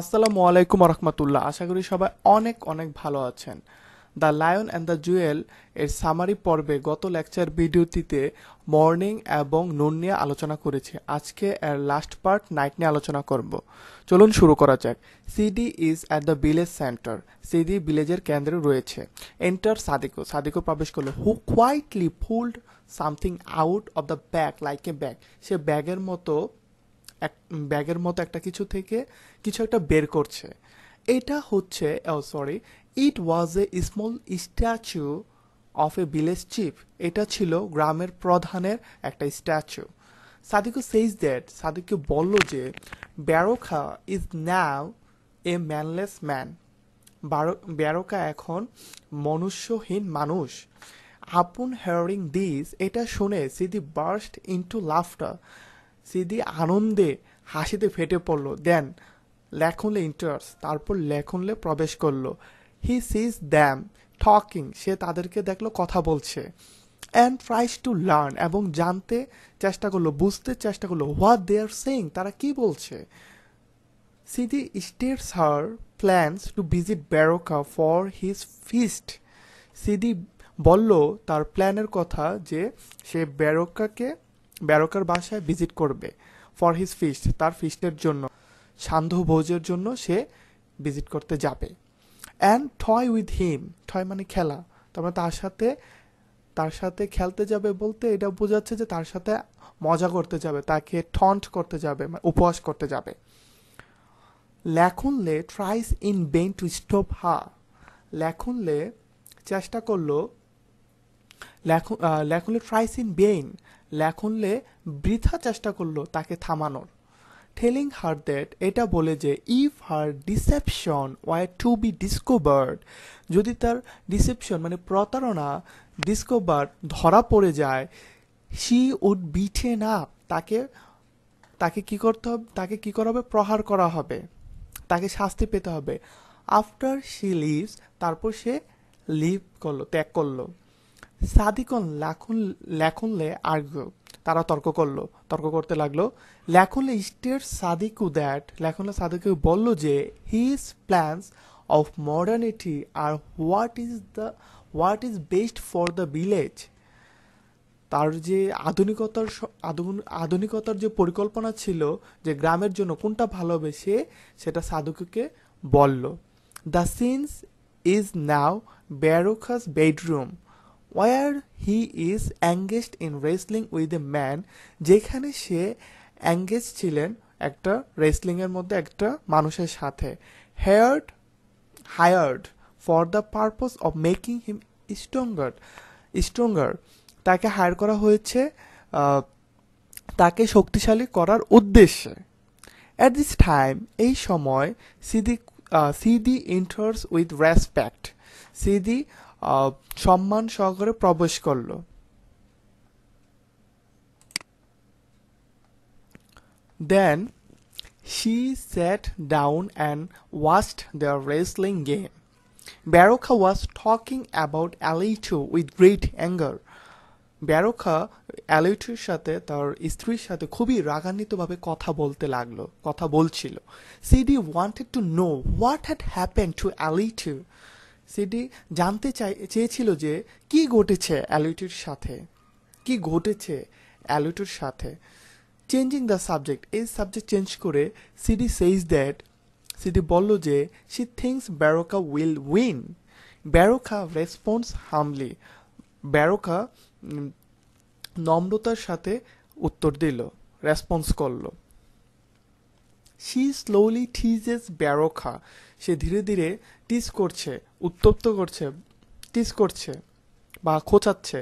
আসসালামু আলাইকুম আরহামতুল্লাহ আশা করি সবাই অনেক অনেক ভালো আছেন the Lion and the Jewel এর সামারি পর্বে গত লেকচার ভিডিওটিতে মর্নিং এবং নুন নিয়ে আলোচনা করেছে আজকে এর লাস্ট পার্ট নাইট নিয়ে আলোচনা করব চলুন শুরু করা যাক Sidi is at the village centre Sidi ভিলেজের কেন্দ্রে রয়েছে এন্টার সাদিকো সাদিকো প্রবেশ করলো who quietly pulled something out of the bag like a bag সে ব্যাগের মতো এক ব্যাগের মতো একটা কিছু থেকে কিছু একটা বের করছে এটা হচ্ছে oh sorry it was a small statue of a village chief এটা ছিল গ্রামের প্রধানের একটা statue Sadiku says that Sadiku বলল যে ব্যারোখা ইজ নাও এ ম্যানলেস ম্যান ব্যারোকা এখন মনুষ্যহীন মানুষ আপন হেয়ারিং দিস এটা শুনে Sidi burst into laughter Sidi আনন্দে হাসিতে ফেটে পড়ল দেন লেখনলে ইন্টার্স তারপর লেখনলে প্রবেশ করলো হি সিজ দ্যাম টকিং সে তাদেরকে দেখলো কথা বলছে অ্যান্ড ট্রাইস টু লার্ন এবং জানতে চেষ্টা করলো বুঝতে চেষ্টা করলো হোয়াট দে আর সেইং তারা কি বলছে Sidi states her plans to visit Baroka for his feast Sidi বলল তার প্ল্যানের কথা যে সে ব্যারোকাকে ব্যারকার বাসায় ভিজিট করবে ফর হিজ ফিস্ট তার ফিস্টের জন্য সান্ধ্য ভোজের জন্য সে ভিজিট করতে যাবে অ্যান্ড ঠয় উইথ হিম ঠয় মানে খেলা তারপরে তার সাথে তার সাথে খেলতে যাবে বলতে এটা বোঝাচ্ছে যে তার সাথে মজা করতে যাবে তাকে ঠন্ট করতে যাবে মানে উপহাস করতে যাবে লে tries in vain to stop her লে চেষ্টা করলো লেখুন লে ট্রাইস ইন বেইন লেখনলে বৃথা চেষ্টা করলো তাকে থামানোর টেলিং হার দ্যাট এটা বলে যে if her deception were to be discovered যদি তার ডিসেপশন মানে প্রতারণা ডিসকোভার ধরা পড়ে যায় সি উড বিঠে না তাকে তাকে কি করতে হবে তাকে কি করা হবে প্রহার করা হবে তাকে শাস্তি পেতে হবে আফটার শি লিভস তারপর সে লিভ করলো ত্যাগ করলো সাদিকন লেখন লেখনলে আর তারা তর্ক করলো তর্ক করতে লাগলো Lakunle states Sadiku that Lakunle Sadiku বলল যে his plans of modernity are what is the what is best for the village তার যে আধুনিকতার আধুনিকতার যে পরিকল্পনা ছিল যে গ্রামের জন্য কোনটা ভালো সে সেটা সাধুকুকে বলল the scenes is now Baroka's bedroom where he is engaged in wrestling with a man যেখানে সে অ্যাঙ্গেজ ছিলেন একটা রেসলিংয়ের মধ্যে একটা মানুষের সাথে heard hired for the purpose of making him stronger stronger তাকে হায়ার করা হয়েছে তাকে শক্তিশালী করার উদ্দেশ্যে অ্যাট দিস টাইম এই সময় Sidi Sidi enters with respect Sidi সম্মান সহকারে প্রবেশ করল then she sat down and watched the wrestling game Baroka was talking about Ailatu with great anger Baroka অ্যালিটুর সাথে তার স্ত্রীর সাথে খুবই রাগান্বিতভাবে কথা বলতে লাগলো কথা বলছিল Sidi wanted to know what had happen to Ailatu সেটি জানতে চাই চেয়েছিল যে কি ঘটেছে অ্যালুইটির সাথে কি ঘটেছে অ্যালুইটির সাথে চেঞ্জিং দ্য সাবজেক্ট এই সাবজেক্ট চেঞ্জ করে সিডি সেইজ দ্যাট সিডি বলল যে she thinks Baroka will win Baroka responds humbly Baroka নম্রতার সাথে উত্তর দিল রেসপন্স করলো শি স্লোলি টিজেস ব্যারোখা সে ধীরে ধীরে টিস করছে উত্তপ্ত করছে টিস করছে বা খোঁচাচ্ছে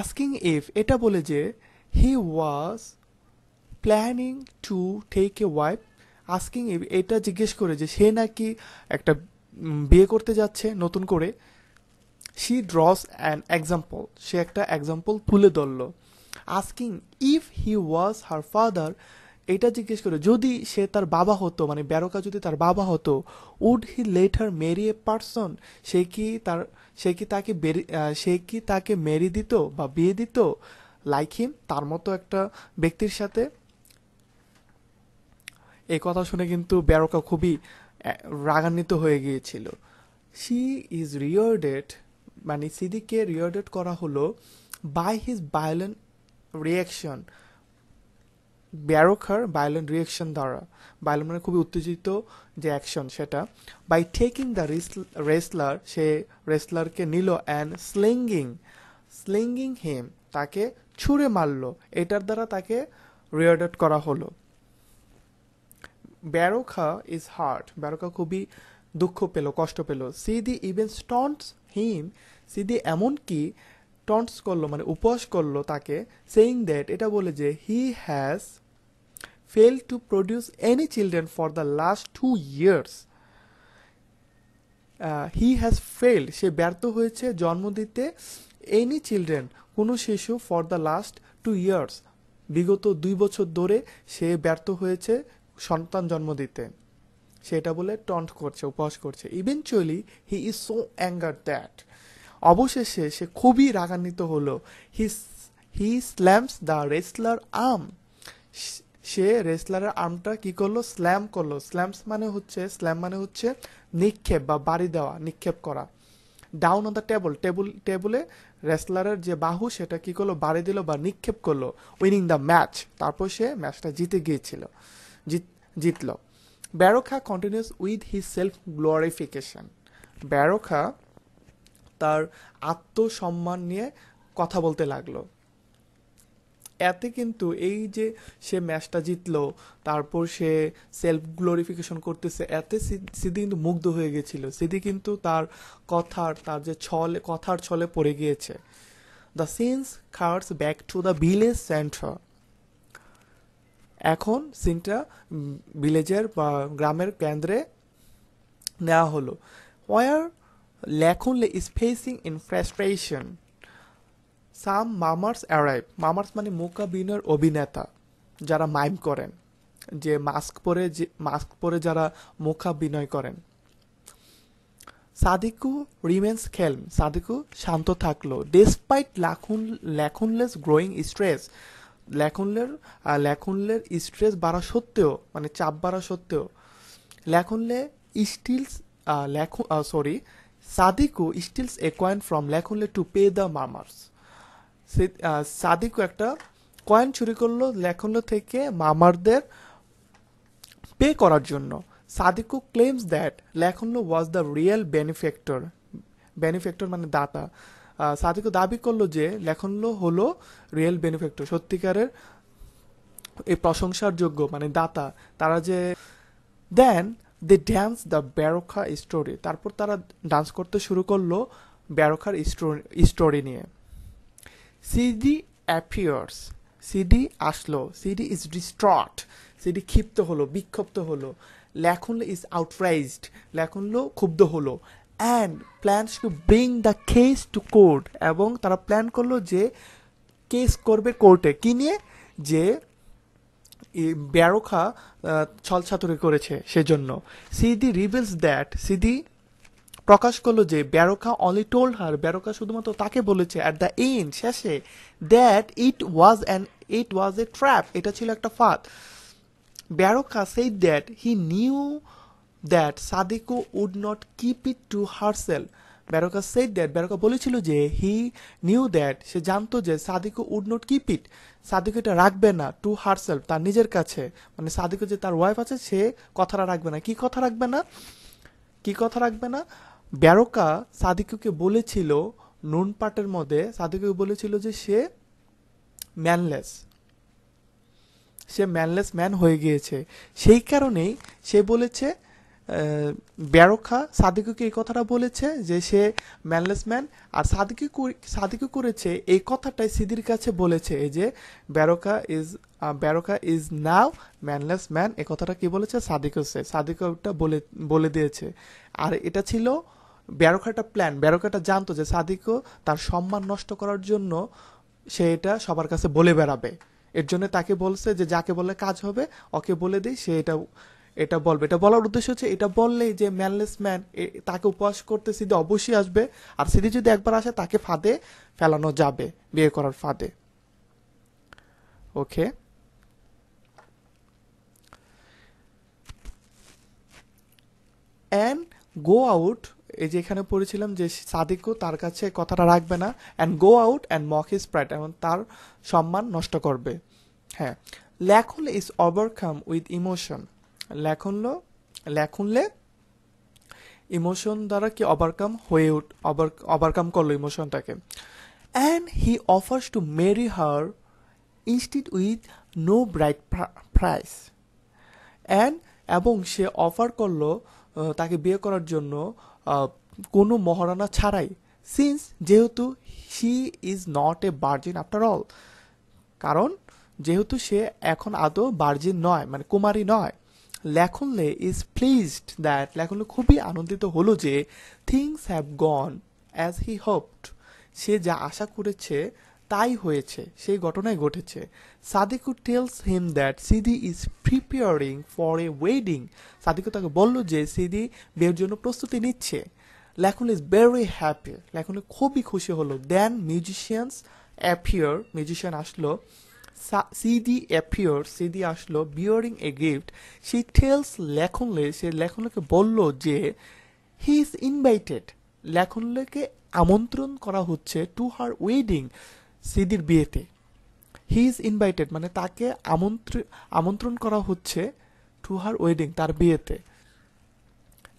আস্কিং ইফ এটা বলে যে he was planning to take a wife asking if এটা জিজ্ঞেস করে যে সে নাকি একটা বিয়ে করতে যাচ্ছে নতুন করে শি ড্রস অ্যান এক্সাম্পল সে একটা এক্সাম্পল তুলে ধরল asking if he was her father এটা জিজ্ঞেস করে যদি সে তার বাবা হতো মানে ব্যারোকা যদি তার বাবা হতো would he let her marry a person সে কি তার সে কি তাকে সে কি তাকে মেরি দিত বা বিয়ে দিত লাইক হিম তার মতো একটা ব্যক্তির সাথে এই কথা শুনে কিন্তু ব্যারোকা খুবই রাগান্বিত হয়ে গিয়েছিল শি ইজ রিওর্ডেড মানে সিদিকে রিওর্ডেড করা হলো বাই হিজ ভায়োলেন্ট রিয়াকশন ব্যারোখার ভায়োলেন্ট রিয়াকশন দ্বারা ভায়োলেন্ট মানে খুবই উত্তেজিত যে অ্যাকশন সেটা বাই টেকিং দ্য রেসলার সে রেসলারকে নিল অ্যান্ড স্লিঙ্গিং স্লিঙ্গিং হিম তাকে ছুঁড়ে মারল এটার দ্বারা তাকে রিওডেট করা হলো ব্যারোখা ইজ হার্ট ব্যারোখা খুবই দুঃখ পেল কষ্ট পেল Sidi even taunts him Sidi এমনকি টন্টস করলো মানে উপহাস করলো তাকে সেইং দ্যাট এটা বলে যে he has failed to produce any children for the last two years. He has failed সে ব্যর্থ হয়েছে জন্ম দিতে এনি চিলড্রেন কোনো শিশু for the last two years বিগত দুই বছর ধরে সে ব্যর্থ হয়েছে সন্তান জন্ম দিতে সেটা বলে টন্ট করছে উপহাস করছে eventually he is so anger that অবশেষে সে খুবই রাগান্বিত হলো he he slams the wrestler arm সে রেসলারের আর্মটা কি করলো স্ল্যাম করলো স্ল্যামস মানে হচ্ছে স্ল্যাম মানে হচ্ছে নিক্ষেপ বা বাড়ি দেওয়া নিক্ষেপ করা down on the table table টেবলে রেসলারের যে বাহু সেটা কি করলো বাড়ি দিল বা নিক্ষেপ করলো উইনিং দ্য ম্যাচ তারপর সে ম্যাচটা জিতে গিয়েছিল জিত জিতল Baroka continues with his self glorification Baroka তার আত্মসম্মান নিয়ে কথা বলতে লাগলো এতে কিন্তু এই যে সে ম্যাচটা জিতলো তারপর সে সেলফ গ্লোরিফিকেশন করতেছে এতে সিদ্ধি কিন্তু মুগ্ধ হয়ে গেছিল সিদ্ধি কিন্তু তার কথার তার যে ছলে কথার ছলে পড়ে গিয়েছে দ্য সিনস খার্স back to the village centre এখন সিনটা ভিলেজের বা গ্রামের কেন্দ্রে নেওয়া হলো ওয়ার Lakunle is facing in frustration some mummers arrive mummers মানে মোকাবিনের অভিনেতা যারা মাইম করেন যে মাস্ক পরে যে মাস্ক পরে যারা মুখাভিনয় করেন সাদিকু রিমেন্স খেলম সাদিকু শান্ত থাকলো despite Lakunle Lakunle's growing stress লেখনলের লেখনলের স্ট্রেস বাড়া সত্ত্বেও মানে চাপ বাড়া সত্ত্বেও লেখনলে স্টিলস লেখ sorry Sadiku steals a coin from Lakunle to pay the mummers Sadiku একটা কয়েন চুরি করলো লেখনো থেকে মামারদের পে করার জন্য Sadiku claims that Lakunle was the real benefactor benefactor মানে দাতা সাদিকু দাবি করলো যে লেখনলো হলো রিয়েল বেনিফেক্টর সত্যিকারের এই প্রশংসার যোগ্য মানে দাতা তারা যে then they dance the Baroka story তারপর তারা ডান্স করতে শুরু করলো ব্যারোখার স্টোরি নিয়ে সিডি অ্যাপিয়ার্স সিডি আসলো সিডি ইজ ডিস্ট্রট সিডি ক্ষিপ্ত হলো বিক্ষিপ্ত হলো ল্যাখনলো ইজ আউটরাইজড ল্যাখনলো ক্ষুব্ধ হলো and plan to bring the case to court এবং তারা প্ল্যান করলো যে কেস করবে কোর্টে কি নিয়ে যে ব্যারোখা ছলছাতুরি করেছে সেজন্য সিদি রিভিলস দ্যাট সিদি প্রকাশ করলো যে ব্যারোকা অনলি টোল্ড হার ব্যারোকা শুধুমাত্র তাকে বলেছে অ্যাট দ্য এন শেষে that it was an it was a trap এটা ছিল একটা ফাঁদ Baroka says that he knew that Sadiku would not keep it to herself Baroka says that ব্যারোকা বলেছিল যে হি নিউ দ্যাট সে জানতো যে Sadiku would not keep it Sadiku এটা রাখবে না টু হারসেলফ তার নিজের কাছে মানে সাদিকো যে তার ওয়াইফ আছে সে কথাটা রাখবে না কি কথা রাখবে না কি কথা রাখবে না ব্যারোকা সাদিকুকে বলেছিল নুন পাটের মধ্যে সাদিকুকে বলেছিল যে সে ম্যানলেস সে ম্যানলেস ম্যান হয়ে গিয়েছে সেই কারণেই সে বলেছে ব্যারোখা সাদিকুকে এই কথাটা বলেছে যে সে ম্যানলেস ম্যান আর সাদিকু সাদিকু করেছে এই কথাটাই সিদির কাছে বলেছে যে Baroka is Baroka is now manless man এ কথাটা কি বলেছে সাদিকু সে সাদিকুটা বলে বলে দিয়েছে আর এটা ছিল ব্যারোকাটা প্ল্যান ব্যারোকাটা জানতো যে সাদিকও তার সম্মান নষ্ট করার জন্য সে এটা সবার কাছে বলে বেড়াবে এর জন্য তাকে বলছে যে যাকে বলে কাজ হবে ওকে বলে দিই সে এটা এটা বলবে এটা বলার উদ্দেশ্য হচ্ছে এটা বললেই যে ম্যানলেস ম্যান তাকে উপহাস করতে সিদ্ধি অবশ্যই আসবে আর সিদ্ধি যদি একবার আসে তাকে ফাঁদে ফেলানো যাবে বিয়ে করার ফাঁদে ওকে অ্যান্ড গো আউট এই যে এখানে পড়েছিলাম যে সাদিকও তার কাছে কথাটা রাখবে না and go out and mock his pride এবং তার সম্মান নষ্ট করবে হ্যাঁ Lakunle is overcome with emotion Lakunle Lakunle emotion দ্বারা কি ওভারকাম হয়ে উঠ ওভারকাম করলো ইমোশনটাকে and he offers to marry her instead with no bride price and এবং সে অফার করলো তাকে বিয়ে করার জন্য কোনো মহারানা ছাড়াই সিন্স যেহেতু he is not a virgin after all কারণ যেহেতু সে এখন আদৌ বার্জিন নয় মানে কুমারী নয় Lakunle is pleased that Lakunle খুবই আনন্দিত হলো যে things have gone as he hoped সে যা আশা করেছে তাই হয়েছে সেই ঘটনায় ঘটেছে Sadiku tells him that Sidi is preparing for a wedding Sadiku তাকে বলল যে সিদি বিয়ের জন্য প্রস্তুতি নিচ্ছে লেখন ইজ ভেরি হ্যাপি লেখন খুবই খুশি হলো দেন মিউজিশিয়ানস অ্যাপিয়ার মিউজিশিয়ান আসলো সিদি অ্যাপিয়ার সিদি আসলো bearing a gift she tells Lakunle সে লেখনকে বলল যে হি ইজ ইনভাইটেড লেখনলেকে আমন্ত্রণ করা হচ্ছে টু হার ওয়েডিং সিদির বিয়েতে হি ইজ ইনভাইটেড মানে তাকে আমন্ত্রণ আমন্ত্রণ করা হচ্ছে টু হার ওয়েডিং তার বিয়েতে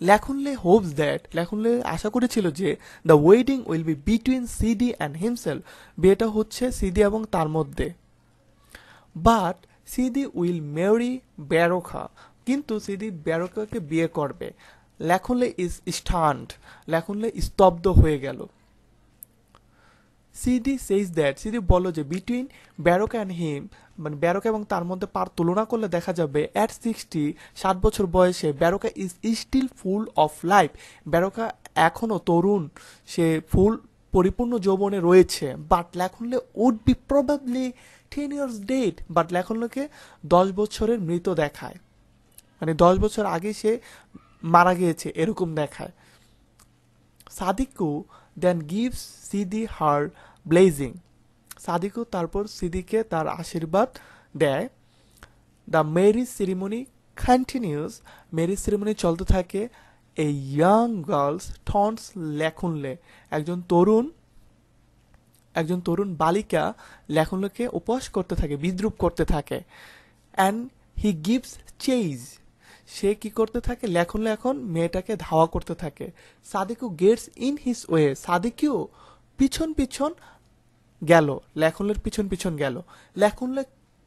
লেখনলে হোপস দ্যাট লেখনলে আশা করেছিল যে the wedding will be between Sidi and himself বিয়েটা হচ্ছে সিডি এবং তার মধ্যে but Sidi will marry Baroka কিন্তু সিডি ব্যারোখাকে বিয়ে করবে লেখনলে ইজ স্টান্ড লেখনলে স্তব্ধ হয়ে গেল সিডি সেইজ দ্যাট সিডি বলল যে বিটুইন ব্যারক অ্যান্ড হিম মানে ব্যারক এবং তার মধ্যে পার তুলনা করলে দেখা যাবে অ্যাট সিক্সটি ষাট বছর বয়সে Baroka is still full of life Baroka এখনও তরুণ সে ফুল পরিপূর্ণ যৌবনে রয়েছে but Lakunle would be probably ten years dead but লেখনলকে দশ বছরের মৃত দেখায় মানে দশ বছর আগে সে মারা গিয়েছে এরকম দেখায় Sadiku then gives Sidi her blessing Sadiku তারপর সিদিকে তার আশীর্বাদ দেয় the marry ceremony continues marry ceremony চলতে থাকে a young girls taunts Lakunle একজন তরুণ একজন তরুণ বালিকা লেখনলেকে উপহাস করতে থাকে বিদ্রুপ করতে থাকে অ্যান্ড হি গিভস চেইজ সে কি করতে থাকে লেখন লেখন মেয়েটাকে ধাওয়া করতে থাকে Sadiku gets in his way সাদিকিও পিছন পিছন গেল লেখনলের পিছন পিছন গেল লেখনলে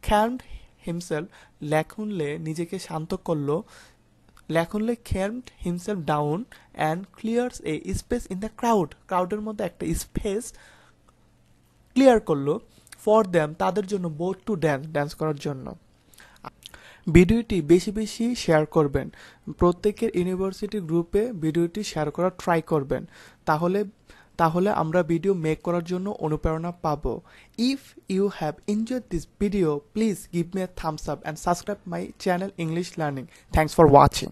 খ্যান্ড হিমসেলফ লেখনলে নিজেকে শান্ত করল Lakunle calms himself down and clears a space in the crowd ক্রাউডের মধ্যে একটা স্পেস ক্লিয়ার করলো ফর দ্যাম তাদের জন্য বোট টু ড্যান্স ড্যান্স করার জন্য ভিডিওটি বেশি বেশি শেয়ার করবেন প্রত্যেকের ইউনিভার্সিটি গ্রুপে ভিডিওটি শেয়ার করা ট্রাই করবেন তাহলে তাহলে আমরা ভিডিও মেক করার জন্য অনুপ্রেরণা পাবো if you have enjoyed this video please give me a thumbs up and subscribe my channel English learning thanks for watching